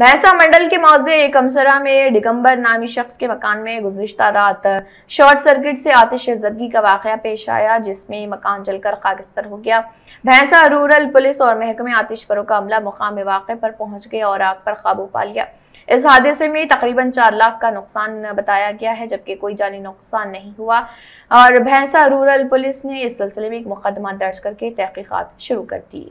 भैंसा मंडल के मौजे कमसरा में डिगम्बर नामी शख्स के मकान में गुजशत रात शॉर्ट सर्किट से आतिश जदगी का वाक़ पेश आया जिसमें मकान जलकर खाकिस्तर हो गया भैंसा रूरल पुलिस और महकमे आतिश परों का अमला मुकाम वाक़े पर पहुंच गया और आग पर काबू पा लिया इस हादसे में तकरीबन चार लाख का नुकसान बताया गया है जबकि कोई जानी नुकसान नहीं हुआ और भैंसा रूरल पुलिस ने इस सिलसिले में एक मुकदमा दर्ज करके तहकीकत शुरू कर दी